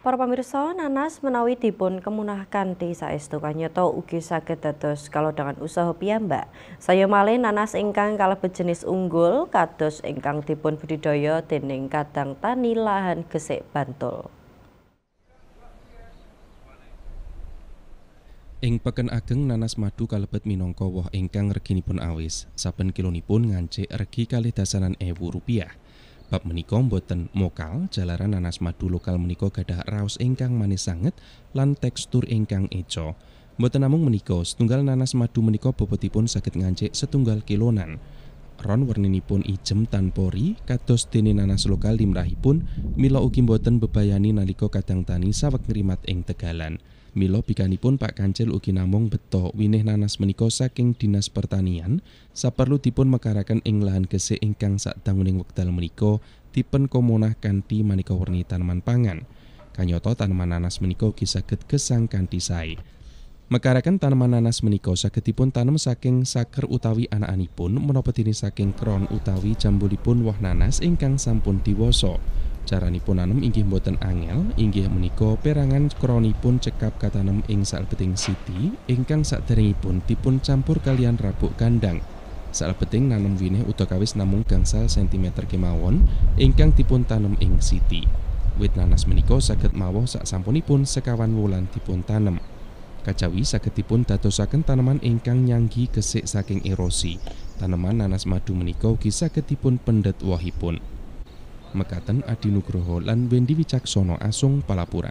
Para pemirsa, nanas menawi dipun kemunahkan di saestu kanyoto ugi sakit dados kalau dengan usaha piyambak. Saya malih nanas ingkang kalau jenis unggul, kados ingkang dipun budidaya dening kadang tani lahan gesek bantul. Ing peken ageng nanas madu kalebet minangka woh ingkang reginipun awis, saben kilonipun ngancik regi kali dasanan ewu rupiah. Bab menika boten mokal, jalaran madu lokal menika gadah raos ingkang manis sanget lan tekstur ingkang eco. Boten namung menika, setunggal nanas madu menika bobotipun saged ngancik setunggal kilonan. Ron werninipun ijem tan pori kados dene nanas lokal limrahipun mila ugi boten bebayani nalika kadang tani sawek ngrimat ing Tegalan. Mila pun Pak Kancil ugi namung beto winih nanas menika saking Dinas Pertanian saperlu dipun mekaraken ing lahan saat ingkang waktel wekdal menika ko komonah kanthi maneka werni tanaman pangan. kanyoto tanaman nanas menika ugi saged gesang kanthi sae. Mekaraken tanaman nanas menika saged dipun tanem saking saker utawi anakanipun menapa dene saking kron utawi jambulipun woh nanas ingkang sampun diwasa. Caranipun nanem inggih boten angel, inggih menika perangan kronipun cekap katanem ing salebeting siti ingkang saderengipun dipun campur kalian rabuk kandang. Salebeting nanem winih utakawis namung gangsal sentimeter kemawon ingkang dipun tanem ing siti. Wit nanas menika saged mawuh sak sampunipun sekawan wulan dipun tanem. Kacawi sagetipun dadosaken tanaman ingkang nyanggi gesik saking erosi. Tanaman nanas madu menika ugi sagetipun pendet wohipun. Mekaten Adi Nugroho lan Wendy Wicaksono asung palapuran.